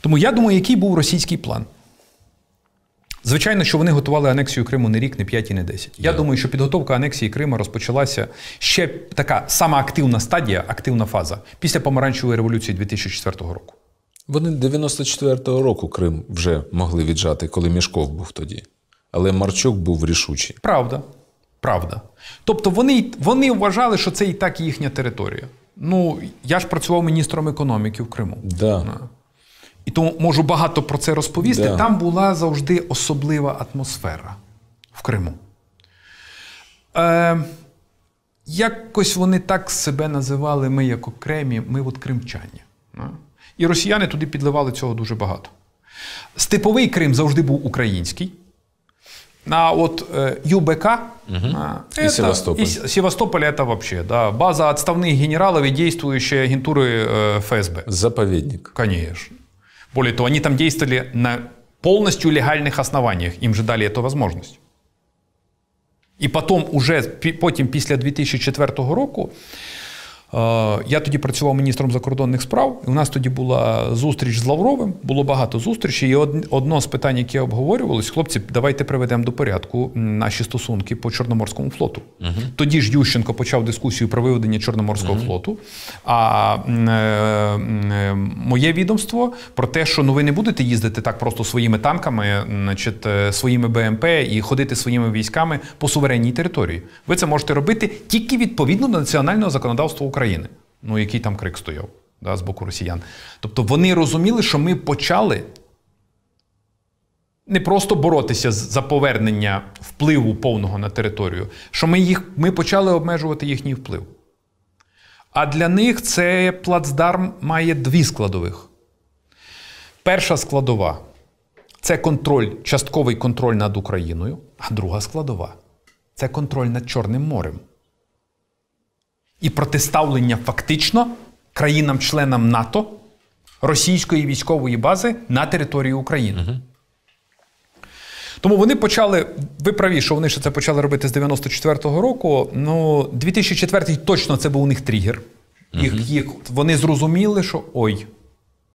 Тому я думаю, який був російський план. Звичайно, що вони готували анексію Криму не рік, не 5 і не 10. Я yeah. думаю, що підготовка анексії Криму розпочалася ще така сама активна стадія, активна фаза після помаранчевої революції 2004 року. Вони 94-го року Крим вже могли віджати, коли Мішков був тоді. Але Марчук був рішучий. Правда. Правда. Тобто вони вони вважали, що це і так їхня територія. Ну, я ж працював міністром економіки в Криму. Да і тому можу багато про це розповісти. Да. Там була завжди особлива атмосфера в Криму. Е, Якось вони так себе називали ми як окремі, ми от кримчані. І росіяни туди підливали цього дуже багато. Степовий Крим завжди був український. А от ЮБК угу. это, и Севастополь. И Севастополь это вообще, да, база отставных генералов и действующие агентуры е, ФСБ. Заповедник. Конечно. Более того, они там действовали на полностью легальных основаниях, им же дали эту возможность. І потім, уже потім після 2004 року, Е, я тоді працював міністром закордонних справ. і У нас тоді була зустріч з Лавровим. Було багато зустрічей. І одне з питань, яке обговорювалось, хлопці, давайте приведемо до порядку наші стосунки по Чорноморському флоту. Угу. Тоді ж Ющенко почав дискусію про виведення Чорноморського угу. флоту. А е, е, моє відомство про те, що ну ви не будете їздити так просто своїми танками, значить, е, своїми БМП і ходити своїми військами по суверенній території. Ви це можете робити тільки відповідно до національного законодавства України. України. Ну який там крик стояв да, з боку росіян. Тобто вони розуміли, що ми почали не просто боротися за повернення впливу повного на територію, що ми їх ми почали обмежувати їхній вплив. А для них це плацдарм має дві складових. Перша складова це контроль, частковий контроль над Україною, а друга складова це контроль над Чорним морем і протиставлення фактично країнам-членам НАТО російської військової бази на території України. Угу. Тому вони почали, ви праві, що вони ще це почали робити з 94-го року. Ну, 2004 й точно це був у них тригер. Їх, їх, Вони зрозуміли, що ой,